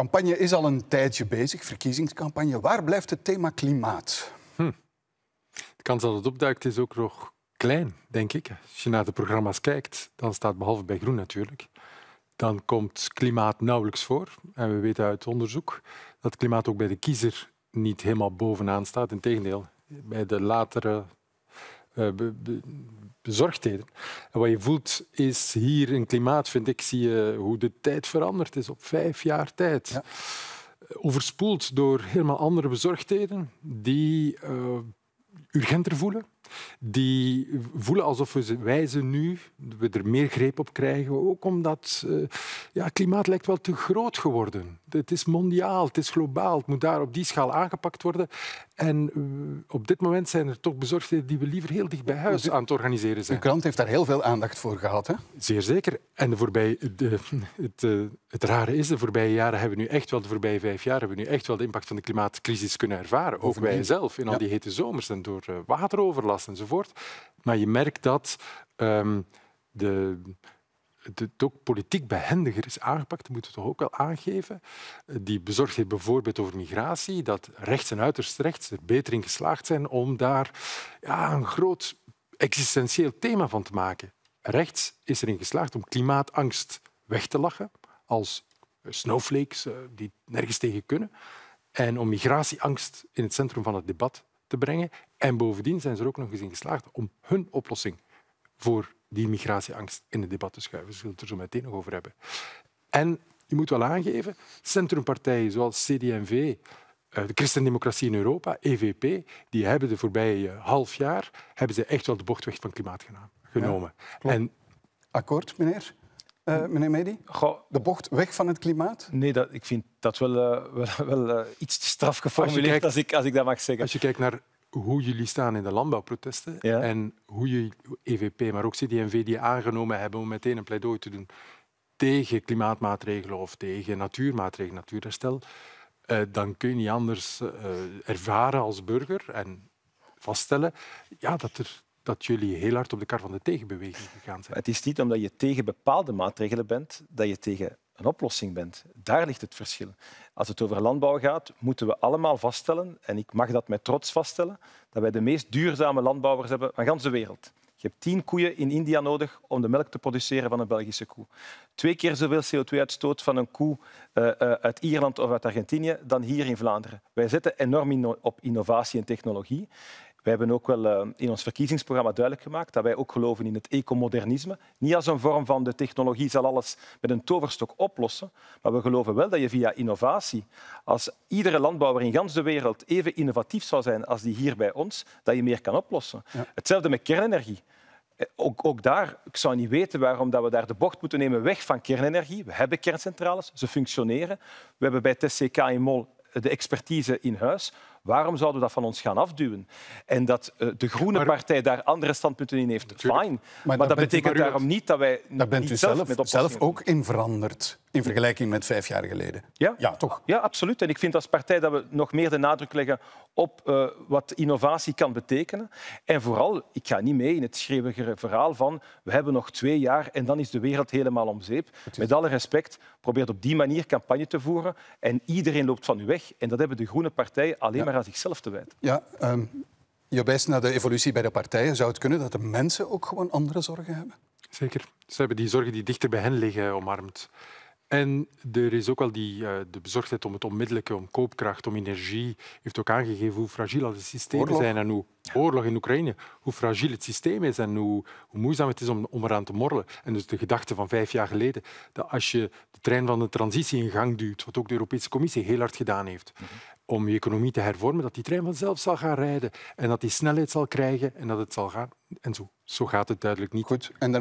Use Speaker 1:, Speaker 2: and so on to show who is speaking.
Speaker 1: campagne is al een tijdje bezig, verkiezingscampagne. Waar blijft het thema klimaat? Hm. De kans dat het opduikt is ook nog klein, denk ik. Als je naar de programma's kijkt, dan staat behalve bij Groen natuurlijk, dan komt klimaat nauwelijks voor. En we weten uit onderzoek dat klimaat ook bij de kiezer niet helemaal bovenaan staat. Integendeel, bij de latere eh, bezorgdheden. En wat je voelt is hier in klimaat, vind ik, zie je hoe de tijd veranderd is op vijf jaar tijd. Ja. Overspoeld door helemaal andere bezorgdheden die uh, urgenter voelen, die voelen alsof we ze, wij nu we er meer greep op krijgen. Ook omdat uh, ja, klimaat lijkt wel te groot geworden. Het is mondiaal, het is globaal. Het moet daar op die schaal aangepakt worden. En eh, op dit moment zijn er toch bezorgdheden die we liever heel dicht bij huis aan het organiseren zijn. De krant heeft daar heel veel aandacht voor gehad, hè? Zeer zeker. En de voorbij, de, het, eh, het rare is, de voorbije jaren hebben we nu echt wel, de voorbije vijf jaar, hebben we nu echt wel de impact van de klimaatcrisis kunnen ervaren. Ook wij zelf, in al die hete zomers en door wateroverlast enzovoort. Maar je merkt dat ehm, de, de, het ook politiek behendiger is aangepakt, dat moeten we toch ook wel aangeven. Die bezorgdheid bijvoorbeeld over migratie, dat rechts en uiterst rechts er beter in geslaagd zijn om daar ja, een groot existentieel thema van te maken. Rechts is erin geslaagd om klimaatangst weg te lachen als snowflakes eh, die nergens tegen kunnen en om migratieangst in het centrum van het debat te brengen. En bovendien zijn ze er ook nog eens in geslaagd om hun oplossing voor die migratieangst in het debat te schuiven. Ze zullen het er zo meteen nog over hebben. En je moet wel aangeven, centrumpartijen zoals CD&V, eh, de Christendemocratie in Europa, EVP, die hebben de voorbije half jaar hebben ze echt wel de bocht weg van klimaat genomen. Ja, en, Akkoord, meneer? Eh, meneer Medi? De bocht weg van het klimaat? Nee, dat, ik vind dat wel, eh, wel, wel eh, iets te straf geformuleerd, als, als, ik, als ik dat mag zeggen. Als je kijkt naar hoe jullie staan in de landbouwprotesten en hoe je EVP, maar ook CD&V, die aangenomen hebben om meteen een pleidooi te doen tegen klimaatmaatregelen of tegen natuurmaatregelen, natuurherstel, dan kun je niet anders ervaren als burger en vaststellen ja, dat er dat jullie heel hard op de kar van de tegenbeweging gegaan zijn.
Speaker 2: Het is niet omdat je tegen bepaalde maatregelen bent dat je tegen een oplossing bent. Daar ligt het verschil. Als het over landbouw gaat, moeten we allemaal vaststellen, en ik mag dat met trots vaststellen, dat wij de meest duurzame landbouwers hebben van de wereld. Je hebt tien koeien in India nodig om de melk te produceren van een Belgische koe. Twee keer zoveel CO2-uitstoot van een koe eh, eh, uit Ierland of uit Argentinië dan hier in Vlaanderen. Wij zetten enorm op innovatie en technologie. Wij hebben ook wel eh, in ons verkiezingsprogramma duidelijk gemaakt dat wij ook geloven in het ecomodernisme. Niet als een vorm van de technologie zal alles met een toverstok oplossen, maar we geloven wel dat je via innovatie, als iedere landbouwer in ganz de wereld even innovatief zou zijn als die hier bij ons, dat je meer kan oplossen. Hetzelfde met kernenergie. Eh, ook, ook, daar, ik zou niet weten waarom dat we daar de bocht moeten nemen weg van kernenergie. We hebben kerncentrales, ze functioneren. We hebben bij TCK in Mol de expertise in huis. Waarom zouden we dat van ons gaan afduwen? En dat eh, de Groene Partij daar andere standpunten in heeft, fine. Maar, dat betekent daarom niet dat wij daar zelf, zelf, zelf ook in
Speaker 1: veranderd in vergelijking met vijf jaar geleden.
Speaker 2: Ja, toch? Ja, absoluut. En ik vind als partij dat we nog meer de nadruk leggen op eh, wat innovatie kan betekenen. En vooral, ik ga niet mee in het schreeuwigere verhaal van we hebben nog twee jaar en dan is de wereld helemaal om zeep. Met alle respect, probeert op die manier campagne te voeren en iedereen loopt van u weg. En dat hebben de groene Partij alleen maar zichzelf te wijten.
Speaker 1: Ja, ehm, je wijst naar de evolutie bij de partijen. Zou het kunnen dat de mensen ook gewoon andere zorgen hebben? Zeker. Ze hebben die zorgen die dichter bij hen liggen omarmd. En er is ook wel die, eh, de bezorgdheid om het onmiddellijke, om koopkracht, om energie. heeft ook aangegeven hoe fragiel al de systemen zijn en hoe oorlog in Oekraïne, hoe fragiel het systeem is en hoe, hoe moeizaam het is om, om eraan te morrelen. En dus de gedachte van vijf jaar geleden, dat als je de trein van de transitie in gang duwt, wat ook de Europese Commissie heel hard gedaan heeft, mhm om je economie te hervormen, dat die trein vanzelf zal gaan rijden en dat die snelheid zal krijgen en dat het zal gaan. En zo, zo gaat het duidelijk niet. Goed, en